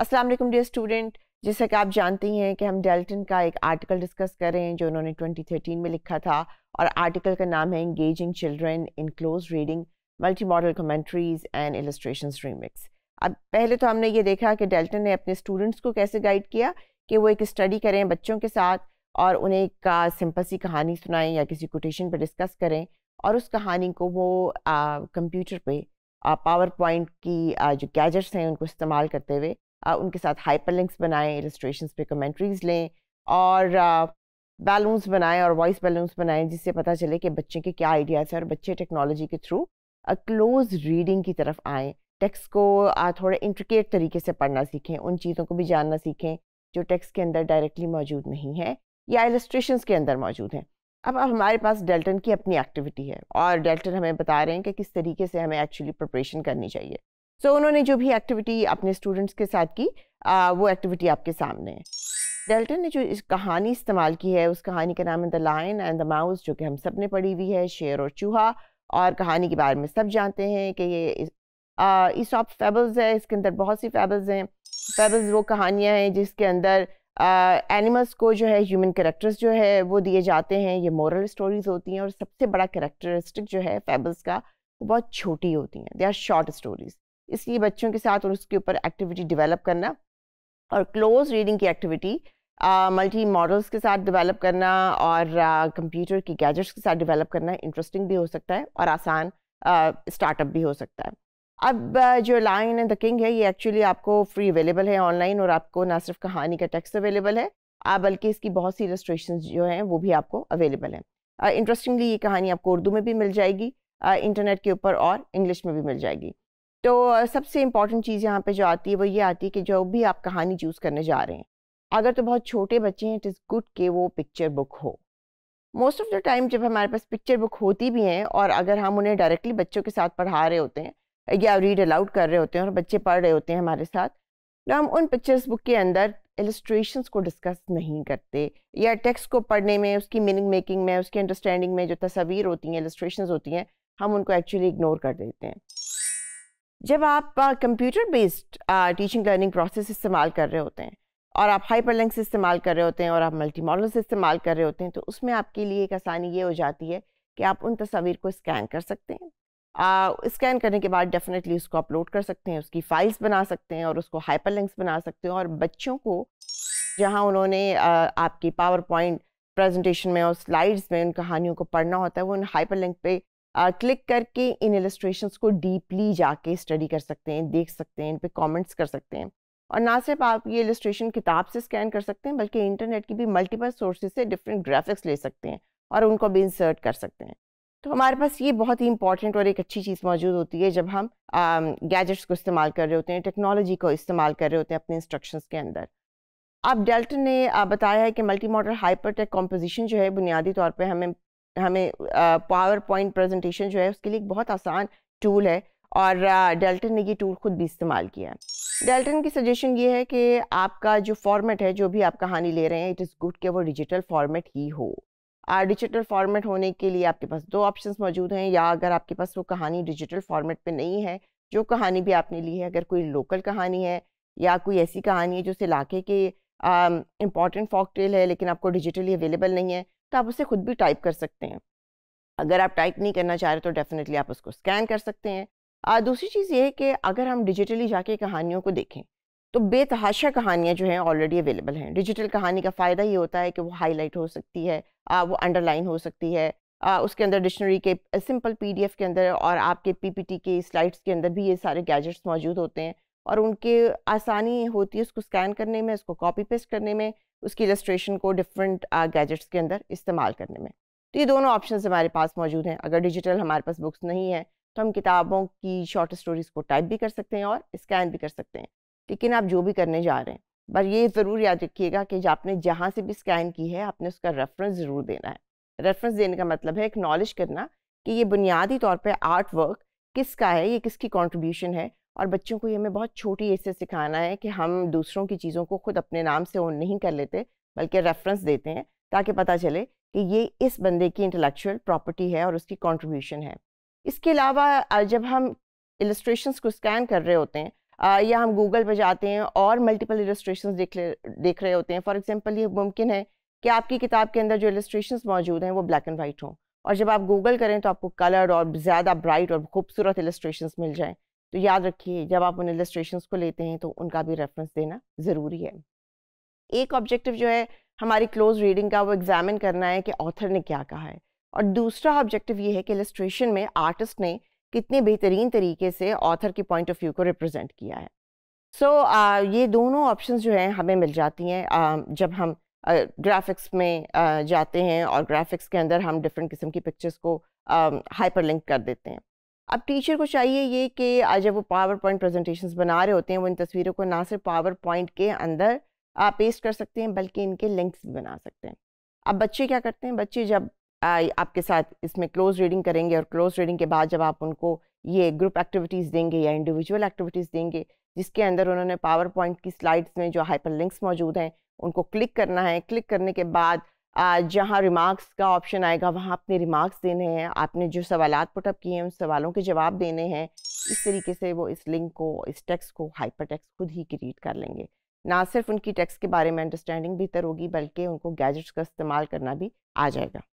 अस्सलाम वालेकुम dear student जैसा कि आप जानती हैं कि हम डेल्टन का एक आर्टिकल डिस्कस कर रहे हैं जो उन्होंने 2013 में लिखा था और आर्टिकल का नाम है engaging children in close reading multi modal commentaries and illustration remix अब पहले तो हमने ये देखा कि डेल्टन ने अपने स्टूडेंट्स को कैसे गाइड किया कि वो एक स्टडी करें बच्चों के साथ और उन्हें एक सिंपल सी कहानी सुनाएं या किसी कोटेशन पर डिस्कस करें और उस कहानी को वो कंप्यूटर पे पावर पॉइंट की आ, जो गैजेट्स हैं उनको इस्तेमाल करते हुए उनके साथ हाइपर लिंक्स बनाएं इलस्ट्रेशन पे कमेंट्रीज लें और बैलून्स बनाएं और वॉइस बैलून्स बनाएं जिससे पता चले कि बच्चे के क्या आइडियाज़ हैं और बच्चे टेक्नोलॉजी के थ्रू क्लोज रीडिंग की तरफ आएँ टेक्स्ट को थोड़े इंट्रिकेट तरीके से पढ़ना सीखें उन चीज़ों को भी जानना सीखें जो टेक्स के अंदर डायरेक्टली मौजूद नहीं है या इलस्ट्रेशंस के अंदर मौजूद हैं अब अब हमारे पास डेल्टन की अपनी एक्टिविटी है और डेल्टन हमें बता रहे हैं कि किस तरीके से हमें एक्चुअली प्रिपरेशन करनी चाहिए सो so, उन्होंने जो भी एक्टिविटी अपने स्टूडेंट्स के साथ की आ, वो एक्टिविटी आपके सामने है डेल्टन ने जो इस कहानी इस्तेमाल की है उस कहानी का नाम है the lion and the mouse जो कि हम सब ने पढ़ी हुई है शेर और चूहा और कहानी के बारे में सब जानते हैं कि ये ऑफ फेबल्स है इसके अंदर बहुत सी फेबल्स हैं फेबल्स वो कहानियाँ हैं जिसके अंदर एनिमल्स uh, को जो है ह्यूमन करेक्टर्स जो है वो दिए जाते हैं ये मॉरल स्टोरीज होती हैं और सबसे बड़ा करेक्टरिस्टिक जो है फेबल्स का वो बहुत छोटी होती हैं दे आर शॉर्ट स्टोरीज इसलिए बच्चों के साथ और उसके ऊपर एक्टिविटी डेवलप करना और क्लोज रीडिंग की एक्टिविटी मल्टी मॉडल्स के साथ डेवलप करना और कंप्यूटर uh, की गैजेट्स के साथ डेवलप करना इंटरेस्टिंग भी हो सकता है और आसान स्टार्टअप uh, भी हो सकता है अब uh, जो लाइन एंड द किंग है ये एक्चुअली आपको फ्री अवेलेबल है ऑनलाइन और आपको ना सिर्फ कहानी का टेक्स्ट अवेलेबल है आप बल्कि इसकी बहुत सी रजिस्ट्रेशन जो हैं वो भी आपको अवेलेबल हैं इंटरेस्टिंगली ये कहानी आपको उर्दू में भी मिल जाएगी इंटरनेट के ऊपर और इंग्लिश में भी मिल जाएगी तो सबसे इम्पॉर्टेंट चीज़ यहाँ पे जो आती है वो ये आती है कि जो भी आप कहानी चूज़ करने जा रहे हैं अगर तो बहुत छोटे बच्चे हैं इट इज़ गुड कि वो पिक्चर बुक हो मोस्ट ऑफ़ द टाइम जब हमारे पास पिक्चर बुक होती भी हैं और अगर हम उन्हें डायरेक्टली बच्चों के साथ पढ़ा रहे होते हैं या रीड अलाउड कर रहे होते हैं और बच्चे पढ़ रहे होते हैं हमारे साथ तो हम उन पिक्चर्स बुक के अंदर एलिस्ट्रेशन को डिस्कस नहीं करते या टेक्स्ट को पढ़ने में उसकी मीनिंग मेकिंग में उसकी अंडरस्टैंडिंग में जो तस्वीर होती हैं एलिस्ट्रेशन होती हैं हम उनको एक्चुअली इग्नोर कर देते हैं जब आप computer based teaching learning process इस्तेमाल कर रहे होते हैं और आप हाइपर लिंक्स इस्तेमाल कर रहे होते हैं और आप मल्टी मॉडल्स इस्तेमाल कर रहे होते हैं तो उसमें आपके लिए एक आसानी ये हो जाती है कि आप उन तस्वीर को स्कैन कर सकते हैं स्कैन करने के बाद डेफिनेटली उसको अपलोड कर सकते हैं उसकी फाइल्स बना सकते हैं और उसको हाइपर लिंक्स बना सकते हैं और बच्चों को जहाँ उन्होंने आपकी पावर पॉइंट प्रेजेंटेशन में और स्लाइड्स में उन कहानियों को पढ़ना होता है वो उन हाइपर लिंक पे क्लिक करके इन एलिस्ट्रेशन को डीपली जाके स्टडी कर सकते हैं देख सकते हैं इन पर कॉमेंट्स कर सकते हैं और ना सिर्फ आप ये एलिस्ट्रेशन किताब से स्कैन कर सकते हैं बल्कि इंटरनेट की भी मल्टीपल सोर्सेज से डिफरेंट ग्राफिक्स ले सकते हैं और उनको भी इंसर्ट कर सकते हैं तो हमारे पास ये बहुत ही इंपॉर्टेंट और एक अच्छी चीज़ मौजूद होती है जब हम गैजेट्स को इस्तेमाल कर रहे होते हैं टेक्नोलॉजी को इस्तेमाल कर रहे होते हैं अपने इंस्ट्रक्शंस के अंदर अब डेल्टन ने बताया है कि multi modal hyper text composition जो है बुनियादी तौर पर हमें हमें पावर पॉइंट प्रेजेंटेशन जो है उसके लिए एक बहुत आसान टूल है और डेल्टन ने ये टूल खुद भी इस्तेमाल किया है डेल्टन की सजेशन ये है कि आपका जो फॉर्मेट है जो भी आप कहानी ले रहे हैं इट इज़ गुड कि वो डिजिटल फॉर्मेट ही हो डिजिटल फॉर्मेट होने के लिए आपके पास दो ऑप्शंस मौजूद हैं या अगर आपके पास वो कहानी डिजिटल फॉर्मेट पे नहीं है जो कहानी भी आपने ली है अगर कोई लोकल कहानी है या कोई ऐसी कहानी है जो इस इलाके के इम्पॉर्टेंट फॉक टेल है लेकिन आपको डिजिटली अवेलेबल नहीं है तो आप उसे खुद भी टाइप कर सकते हैं अगर आप टाइप नहीं करना चाह रहे तो डेफिनेटली आप उसको स्कैन कर सकते हैं आ, दूसरी चीज़ ये है कि अगर हम डिजिटली जाके कहानियों को देखें तो बेतहाशा कहानियाँ जो हैं ऑलरेडी अवेलेबल हैं डिजिटल कहानी का फ़ायदा ये होता है कि वो हाईलाइट हो सकती है आ, वो अंडरलाइन हो सकती है आ, उसके अंदर डिक्शनरी के सिंपल पीडीएफ के अंदर और आपके पीपीटी के स्लाइड्स के अंदर भी ये सारे गैजेट्स मौजूद होते हैं और उनके आसानी होती है उसको स्कैन करने में उसको कॉपी पेस्ट करने में उसकी इलस्ट्रेशन को डिफरेंट गैजेट्स के अंदर इस्तेमाल करने में तो ये दोनों ऑप्शन हमारे पास मौजूद हैं अगर डिजिटल हमारे पास बुक्स नहीं है तो हम किताबों की शॉर्ट स्टोरीज को टाइप भी कर सकते हैं और स्कैन भी कर सकते हैं लेकिन आप जो भी करने जा रहे हैं पर ये ज़रूर याद रखिएगा कि आपने जहाँ से भी स्कैन की है आपने उसका रेफरेंस ज़रूर देना है रेफरेंस देने का मतलब है नॉलेज करना कि ये बुनियादी तौर पर आर्ट वर्क किसका है ये किसकी कॉन्ट्रीब्यूशन है और बच्चों को ये हमें बहुत छोटी एज से सिखाना है कि हम दूसरों की चीज़ों को खुद अपने नाम से ओन नहीं कर लेते बल्कि रेफरेंस देते हैं ताकि पता चले कि ये इस बंदे की इंटेलेक्चुअल प्रॉपर्टी है और उसकी कंट्रीब्यूशन है इसके अलावा जब हम इलस्ट्रेशन को स्कैन कर रहे होते हैं या हम गूगल पर जाते हैं और मल्टीपल इलस्ट्रेशन देख देख रहे होते हैं फॉर एग्जाम्पल ये मुमकिन है कि आपकी किताब के अंदर जो इलस्ट्रेशन मौजूद हैं वो ब्लैक एंड वाइट हों और जब आप गूगल करें तो आपको कलर और ज़्यादा ब्राइट और खूबसूरत इलस्ट्रेशन मिल जाएँ तो याद रखिए जब आप उन इलस्ट्रेशन को लेते हैं तो उनका भी रेफरेंस देना ज़रूरी है एक ऑब्जेक्टिव जो है हमारी क्लोज रीडिंग का वो एग्जामिन करना है कि ऑथर ने क्या कहा है और दूसरा ऑब्जेक्टिव ये है कि इलस्ट्रेशन में आर्टिस्ट ने कितने बेहतरीन तरीके से ऑथर के पॉइंट ऑफ व्यू को रिप्रेजेंट किया है सो so, uh, ये दोनों ऑप्शंस जो हैं हमें मिल जाती हैं uh, जब हम ग्राफिक्स uh, में uh, जाते हैं और ग्राफिक्स के अंदर हम डिफरेंट किस्म की पिक्चर्स को हाइपरलिंक uh, कर देते हैं अब टीचर को चाहिए ये कि आज जब वो पावर पॉइंट प्रजेंटेशन बना रहे होते हैं वो इन तस्वीरों को ना सिर्फ पावर पॉइंट के अंदर आप पेस्ट कर सकते हैं बल्कि इनके लिंक्स भी बना सकते हैं अब बच्चे क्या करते हैं बच्चे जब आपके साथ इसमें क्लोज रीडिंग करेंगे और क्लोज रीडिंग के बाद जब आप उनको ये ग्रुप एक्टिविटीज़ देंगे या इंडिविजुअल एक्टिविटीज़ देंगे जिसके अंदर उन्होंने पावर पॉइंट की स्लाइड्स में जो हाइपर लिंक्स मौजूद हैं उनको क्लिक करना है क्लिक करने के बाद जहाँ रिमार्क्स का ऑप्शन आएगा वहाँ आपने रिमार्क्स देने हैं आपने जो सवाल पुटअप किए हैं उन सवालों के जवाब देने हैं इस तरीके से वो इस लिंक को इस टेक्स्ट को हाइपर टेक्स्ट खुद ही क्रिएट कर लेंगे ना सिर्फ उनकी टेक्स्ट के बारे में अंडरस्टैंडिंग बेहतर होगी बल्कि उनको गैजेट्स का इस्तेमाल करना भी आ जाएगा